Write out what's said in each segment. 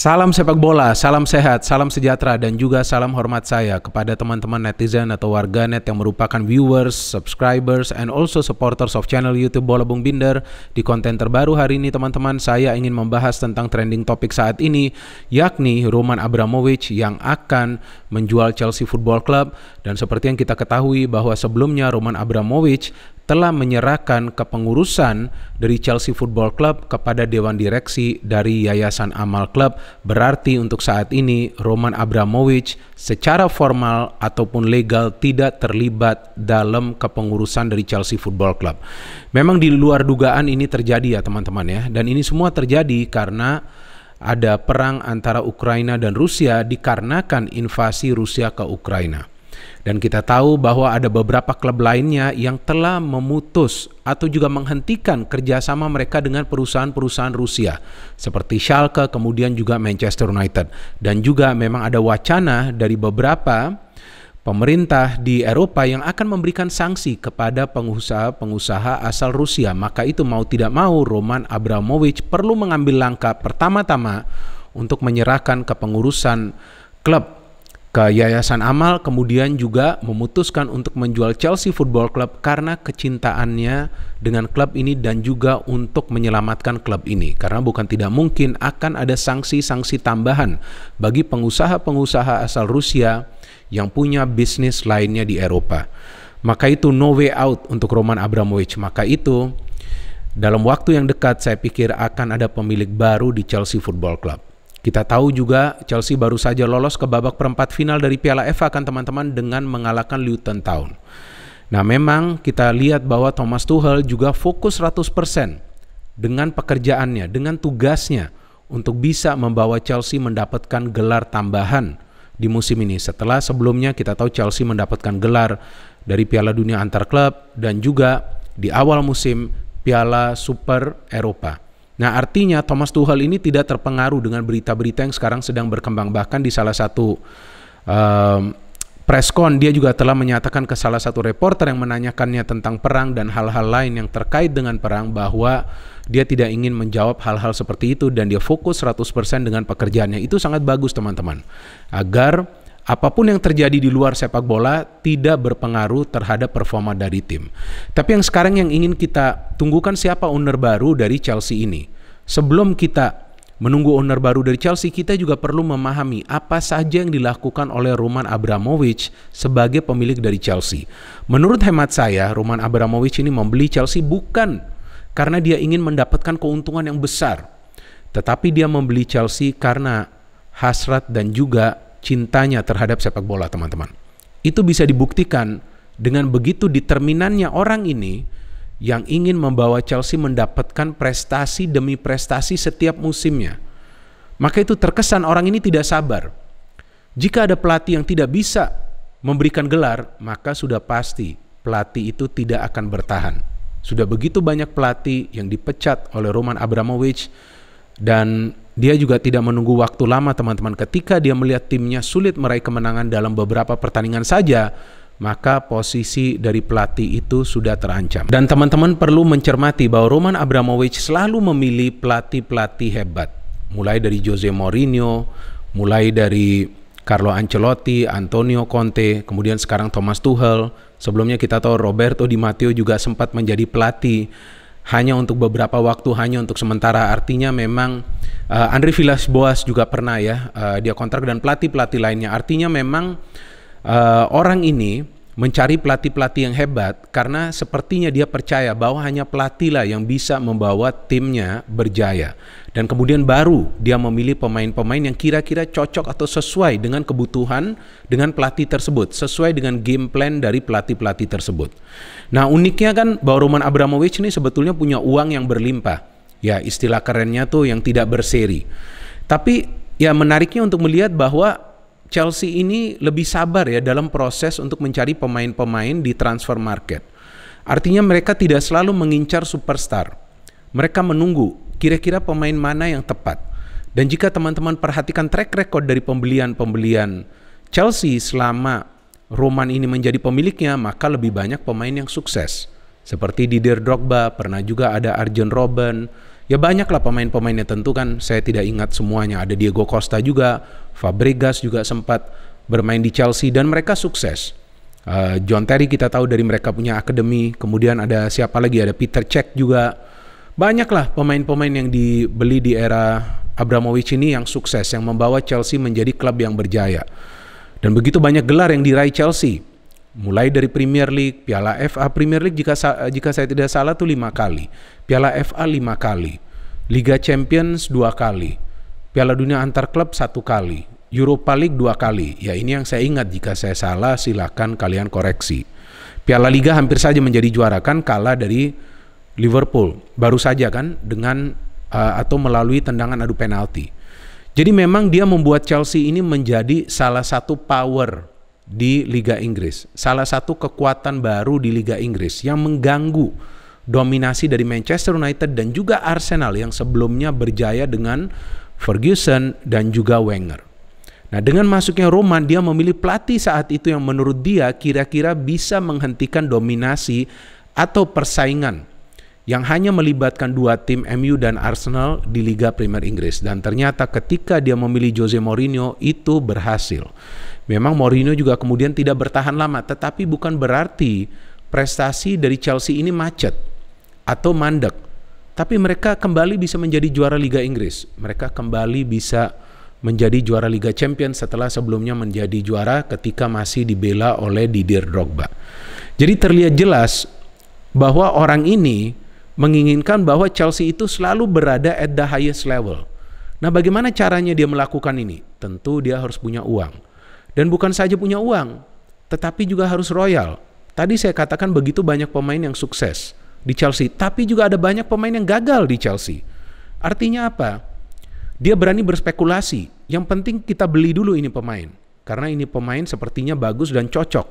Salam sepak bola, salam sehat, salam sejahtera, dan juga salam hormat saya kepada teman-teman netizen atau warganet yang merupakan viewers, subscribers, and also supporters of channel YouTube Bola Bung Binder. Di konten terbaru hari ini, teman-teman, saya ingin membahas tentang trending topik saat ini, yakni Roman Abramovich yang akan menjual Chelsea Football Club. Dan seperti yang kita ketahui bahwa sebelumnya Roman Abramovich telah menyerahkan kepengurusan dari Chelsea Football Club kepada dewan direksi dari Yayasan Amal Club. Berarti untuk saat ini Roman Abramovich secara formal ataupun legal tidak terlibat dalam kepengurusan dari Chelsea Football Club. Memang di luar dugaan ini terjadi ya teman-teman ya. Dan ini semua terjadi karena ada perang antara Ukraina dan Rusia dikarenakan invasi Rusia ke Ukraina. Dan kita tahu bahwa ada beberapa klub lainnya yang telah memutus atau juga menghentikan kerjasama mereka dengan perusahaan-perusahaan Rusia seperti Schalke, kemudian juga Manchester United. Dan juga memang ada wacana dari beberapa pemerintah di Eropa yang akan memberikan sanksi kepada pengusaha-pengusaha asal Rusia. Maka itu mau tidak mau Roman Abramovich perlu mengambil langkah pertama-tama untuk menyerahkan kepengurusan klub ke Yayasan Amal kemudian juga memutuskan untuk menjual Chelsea Football Club karena kecintaannya dengan klub ini dan juga untuk menyelamatkan klub ini karena bukan tidak mungkin akan ada sanksi-sanksi tambahan bagi pengusaha-pengusaha asal Rusia yang punya bisnis lainnya di Eropa. Maka itu no way out untuk Roman Abramovich. Maka itu dalam waktu yang dekat saya pikir akan ada pemilik baru di Chelsea Football Club. Kita tahu juga Chelsea baru saja lolos ke babak perempat final dari Piala FA kan teman-teman dengan mengalahkan Luton Town. Nah memang kita lihat bahwa Thomas Tuchel juga fokus 100% dengan pekerjaannya, dengan tugasnya untuk bisa membawa Chelsea mendapatkan gelar tambahan di musim ini. Setelah sebelumnya kita tahu Chelsea mendapatkan gelar dari Piala Dunia Antar Klub dan juga di awal musim Piala Super Eropa. Nah artinya Thomas Tuchel ini tidak terpengaruh dengan berita-berita yang sekarang sedang berkembang. Bahkan di salah satu um, con dia juga telah menyatakan ke salah satu reporter yang menanyakannya tentang perang dan hal-hal lain yang terkait dengan perang bahwa dia tidak ingin menjawab hal-hal seperti itu dan dia fokus 100% dengan pekerjaannya. Itu sangat bagus teman-teman. Agar apapun yang terjadi di luar sepak bola tidak berpengaruh terhadap performa dari tim. Tapi yang sekarang yang ingin kita tunggukan siapa owner baru dari Chelsea ini. Sebelum kita menunggu owner baru dari Chelsea, kita juga perlu memahami apa saja yang dilakukan oleh Roman Abramovich sebagai pemilik dari Chelsea. Menurut hemat saya, Roman Abramovich ini membeli Chelsea bukan karena dia ingin mendapatkan keuntungan yang besar, tetapi dia membeli Chelsea karena hasrat dan juga cintanya terhadap sepak bola, teman-teman. Itu bisa dibuktikan dengan begitu determinannya orang ini yang ingin membawa Chelsea mendapatkan prestasi demi prestasi setiap musimnya. Maka itu terkesan orang ini tidak sabar. Jika ada pelatih yang tidak bisa memberikan gelar, maka sudah pasti pelatih itu tidak akan bertahan. Sudah begitu banyak pelatih yang dipecat oleh Roman Abramovich dan dia juga tidak menunggu waktu lama teman-teman ketika dia melihat timnya sulit meraih kemenangan dalam beberapa pertandingan saja, maka posisi dari pelatih itu sudah terancam. Dan teman-teman perlu mencermati bahwa Roman Abramovich selalu memilih pelatih-pelatih hebat. Mulai dari Jose Mourinho, mulai dari Carlo Ancelotti, Antonio Conte, kemudian sekarang Thomas Tuchel. Sebelumnya kita tahu Roberto Di Matteo juga sempat menjadi pelatih hanya untuk beberapa waktu, hanya untuk sementara. Artinya memang Uh, eh, Andre Villas-Boas juga pernah ya uh, dia kontrak dan pelatih-pelatih lainnya. Artinya memang uh, orang ini mencari pelatih-pelatih yang hebat karena sepertinya dia percaya bahwa hanya pelatih lah yang bisa membawa timnya berjaya. Dan kemudian baru dia memilih pemain-pemain yang kira-kira cocok atau sesuai dengan kebutuhan dengan pelatih tersebut, sesuai dengan game plan dari pelatih-pelatih tersebut. Nah, uniknya kan bahwa Roman Abramovich ini sebetulnya punya uang yang berlimpah ya istilah kerennya tuh yang tidak berseri. Tapi ya menariknya untuk melihat bahwa Chelsea ini lebih sabar ya dalam proses untuk mencari pemain-pemain di transfer market. Artinya mereka tidak selalu mengincar superstar. Mereka menunggu kira-kira pemain mana yang tepat. Dan jika teman-teman perhatikan track record dari pembelian-pembelian Chelsea selama Roman ini menjadi pemiliknya, maka lebih banyak pemain yang sukses. Seperti Didier Drogba, pernah juga ada Arjen Robben, ya banyaklah pemain-pemainnya tentu kan saya tidak ingat semuanya ada Diego Costa juga Fabregas juga sempat bermain di Chelsea dan mereka sukses uh, John Terry kita tahu dari mereka punya akademi kemudian ada siapa lagi ada Peter Cech juga banyaklah pemain-pemain yang dibeli di era Abramovich ini yang sukses yang membawa Chelsea menjadi klub yang berjaya dan begitu banyak gelar yang diraih Chelsea mulai dari Premier League, Piala FA Premier League jika jika saya tidak salah tuh lima kali, Piala FA lima kali, Liga Champions dua kali, Piala Dunia antar klub satu kali, Europa League dua kali. Ya ini yang saya ingat jika saya salah silakan kalian koreksi. Piala Liga hampir saja menjadi juara kan kalah dari Liverpool baru saja kan dengan uh, atau melalui tendangan adu penalti. Jadi memang dia membuat Chelsea ini menjadi salah satu power di Liga Inggris. Salah satu kekuatan baru di Liga Inggris yang mengganggu dominasi dari Manchester United dan juga Arsenal yang sebelumnya berjaya dengan Ferguson dan juga Wenger. Nah, dengan masuknya Roman, dia memilih pelatih saat itu yang menurut dia kira-kira bisa menghentikan dominasi atau persaingan yang hanya melibatkan dua tim MU dan Arsenal di Liga Premier Inggris dan ternyata ketika dia memilih Jose Mourinho itu berhasil. Memang Mourinho juga kemudian tidak bertahan lama, tetapi bukan berarti prestasi dari Chelsea ini macet atau mandek. Tapi mereka kembali bisa menjadi juara Liga Inggris. Mereka kembali bisa menjadi juara Liga Champions setelah sebelumnya menjadi juara ketika masih dibela oleh Didier Drogba. Jadi terlihat jelas bahwa orang ini menginginkan bahwa Chelsea itu selalu berada at the highest level. Nah, bagaimana caranya dia melakukan ini? Tentu dia harus punya uang. Dan bukan saja punya uang, tetapi juga harus royal. Tadi saya katakan begitu banyak pemain yang sukses di Chelsea, tapi juga ada banyak pemain yang gagal di Chelsea. Artinya apa? Dia berani berspekulasi. Yang penting kita beli dulu ini pemain. Karena ini pemain sepertinya bagus dan cocok.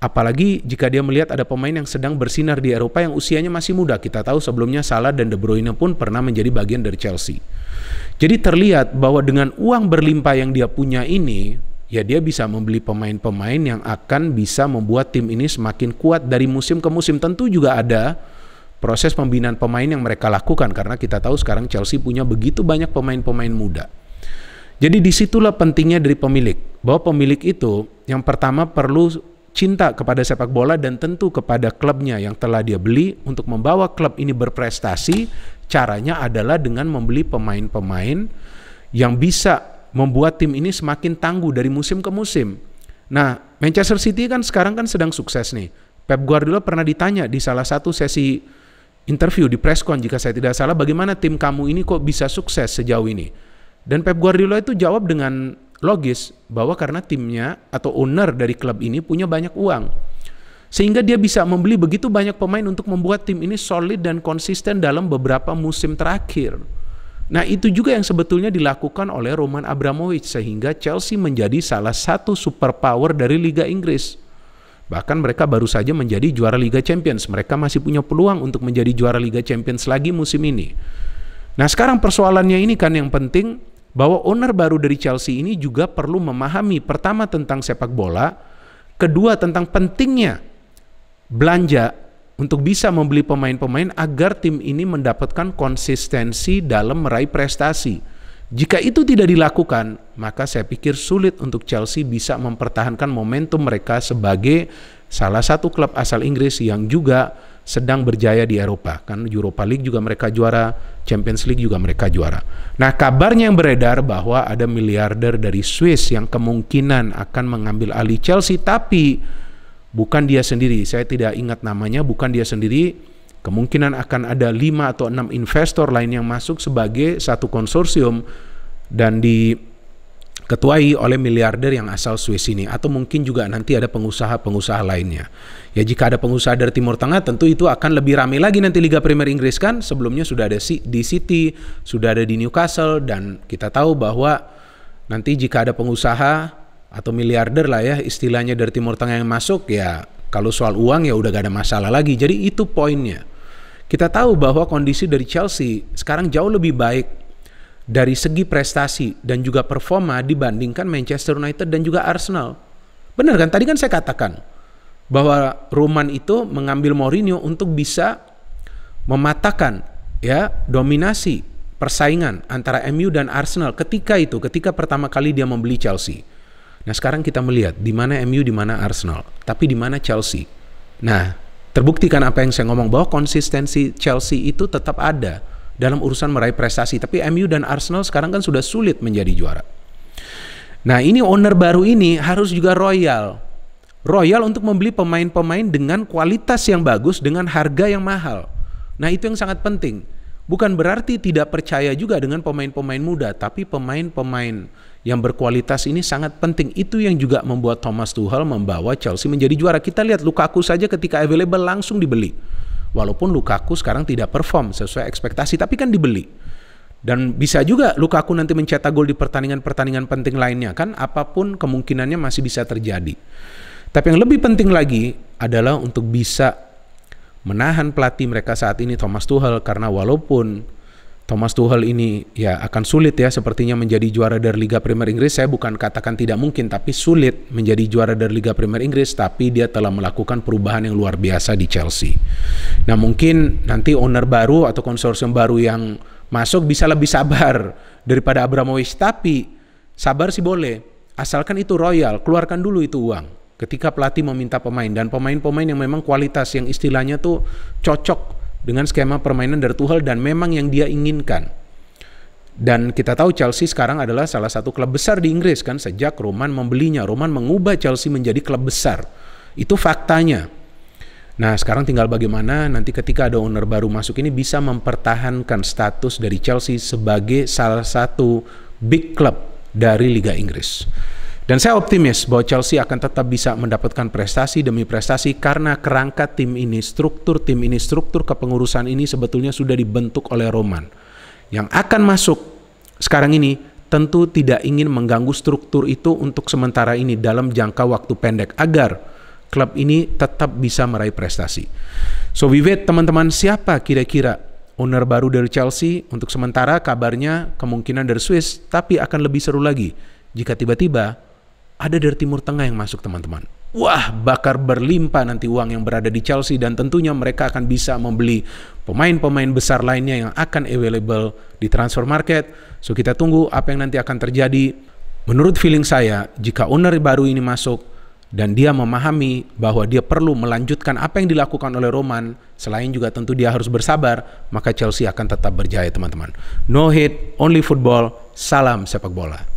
Apalagi jika dia melihat ada pemain yang sedang bersinar di Eropa yang usianya masih muda. Kita tahu sebelumnya Salah dan De Bruyne pun pernah menjadi bagian dari Chelsea. Jadi terlihat bahwa dengan uang berlimpah yang dia punya ini, ya dia bisa membeli pemain-pemain yang akan bisa membuat tim ini semakin kuat dari musim ke musim. Tentu juga ada proses pembinaan pemain yang mereka lakukan karena kita tahu sekarang Chelsea punya begitu banyak pemain-pemain muda. Jadi disitulah pentingnya dari pemilik. Bahwa pemilik itu yang pertama perlu cinta kepada sepak bola dan tentu kepada klubnya yang telah dia beli untuk membawa klub ini berprestasi caranya adalah dengan membeli pemain-pemain yang bisa membuat tim ini semakin tangguh dari musim ke musim. Nah, Manchester City kan sekarang kan sedang sukses nih. Pep Guardiola pernah ditanya di salah satu sesi interview di presscon jika saya tidak salah bagaimana tim kamu ini kok bisa sukses sejauh ini. Dan Pep Guardiola itu jawab dengan logis bahwa karena timnya atau owner dari klub ini punya banyak uang. Sehingga dia bisa membeli begitu banyak pemain untuk membuat tim ini solid dan konsisten dalam beberapa musim terakhir. Nah, itu juga yang sebetulnya dilakukan oleh Roman Abramovich sehingga Chelsea menjadi salah satu superpower dari Liga Inggris. Bahkan mereka baru saja menjadi juara Liga Champions. Mereka masih punya peluang untuk menjadi juara Liga Champions lagi musim ini. Nah, sekarang persoalannya ini kan yang penting bahwa owner baru dari Chelsea ini juga perlu memahami pertama tentang sepak bola, kedua tentang pentingnya belanja untuk bisa membeli pemain-pemain agar tim ini mendapatkan konsistensi dalam meraih prestasi. Jika itu tidak dilakukan, maka saya pikir sulit untuk Chelsea bisa mempertahankan momentum mereka sebagai salah satu klub asal Inggris yang juga sedang berjaya di Eropa. Kan Europa League juga mereka juara, Champions League juga mereka juara. Nah, kabarnya yang beredar bahwa ada miliarder dari Swiss yang kemungkinan akan mengambil alih Chelsea tapi bukan dia sendiri. Saya tidak ingat namanya, bukan dia sendiri. Kemungkinan akan ada lima atau enam investor lain yang masuk sebagai satu konsorsium dan diketuai oleh miliarder yang asal Swiss ini atau mungkin juga nanti ada pengusaha-pengusaha lainnya. Ya jika ada pengusaha dari Timur Tengah tentu itu akan lebih ramai lagi nanti Liga Primer Inggris kan sebelumnya sudah ada di City, sudah ada di Newcastle dan kita tahu bahwa nanti jika ada pengusaha atau miliarder lah ya istilahnya dari Timur Tengah yang masuk ya kalau soal uang ya udah gak ada masalah lagi. Jadi itu poinnya. Kita tahu bahwa kondisi dari Chelsea sekarang jauh lebih baik dari segi prestasi dan juga performa dibandingkan Manchester United dan juga Arsenal. Benar kan? Tadi kan saya katakan bahwa Roman itu mengambil Mourinho untuk bisa mematahkan ya dominasi persaingan antara MU dan Arsenal ketika itu, ketika pertama kali dia membeli Chelsea. Nah sekarang kita melihat di mana MU, di mana Arsenal, tapi di mana Chelsea. Nah terbukti kan apa yang saya ngomong bahwa konsistensi Chelsea itu tetap ada dalam urusan meraih prestasi. Tapi MU dan Arsenal sekarang kan sudah sulit menjadi juara. Nah ini owner baru ini harus juga royal. Royal untuk membeli pemain-pemain dengan kualitas yang bagus dengan harga yang mahal. Nah itu yang sangat penting. Bukan berarti tidak percaya juga dengan pemain-pemain muda, tapi pemain-pemain yang berkualitas ini sangat penting. Itu yang juga membuat Thomas Tuchel membawa Chelsea menjadi juara. Kita lihat Lukaku saja ketika available langsung dibeli. Walaupun Lukaku sekarang tidak perform sesuai ekspektasi, tapi kan dibeli. Dan bisa juga Lukaku nanti mencetak gol di pertandingan-pertandingan penting lainnya kan apapun kemungkinannya masih bisa terjadi. Tapi yang lebih penting lagi adalah untuk bisa menahan pelatih mereka saat ini Thomas Tuchel karena walaupun Thomas Tuchel ini ya akan sulit ya sepertinya menjadi juara dari Liga Premier Inggris. Saya bukan katakan tidak mungkin, tapi sulit menjadi juara dari Liga Premier Inggris. Tapi dia telah melakukan perubahan yang luar biasa di Chelsea. Nah mungkin nanti owner baru atau konsorsium baru yang masuk bisa lebih sabar daripada Abramovich. Tapi sabar sih boleh, asalkan itu royal, keluarkan dulu itu uang. Ketika pelatih meminta pemain dan pemain-pemain yang memang kualitas yang istilahnya tuh cocok dengan skema permainan dari Tuchel dan memang yang dia inginkan. Dan kita tahu Chelsea sekarang adalah salah satu klub besar di Inggris kan sejak Roman membelinya. Roman mengubah Chelsea menjadi klub besar. Itu faktanya. Nah sekarang tinggal bagaimana nanti ketika ada owner baru masuk ini bisa mempertahankan status dari Chelsea sebagai salah satu big club dari Liga Inggris. Dan saya optimis bahwa Chelsea akan tetap bisa mendapatkan prestasi demi prestasi karena kerangka tim ini, struktur tim ini, struktur kepengurusan ini sebetulnya sudah dibentuk oleh Roman. Yang akan masuk sekarang ini tentu tidak ingin mengganggu struktur itu untuk sementara ini dalam jangka waktu pendek agar klub ini tetap bisa meraih prestasi. So we wait teman-teman siapa kira-kira owner baru dari Chelsea untuk sementara kabarnya kemungkinan dari Swiss tapi akan lebih seru lagi jika tiba-tiba ada dari Timur Tengah yang masuk teman-teman. Wah, bakar berlimpah nanti uang yang berada di Chelsea dan tentunya mereka akan bisa membeli pemain-pemain besar lainnya yang akan available di transfer market. So kita tunggu apa yang nanti akan terjadi. Menurut feeling saya, jika owner baru ini masuk dan dia memahami bahwa dia perlu melanjutkan apa yang dilakukan oleh Roman, selain juga tentu dia harus bersabar, maka Chelsea akan tetap berjaya teman-teman. No hit only football, salam sepak bola.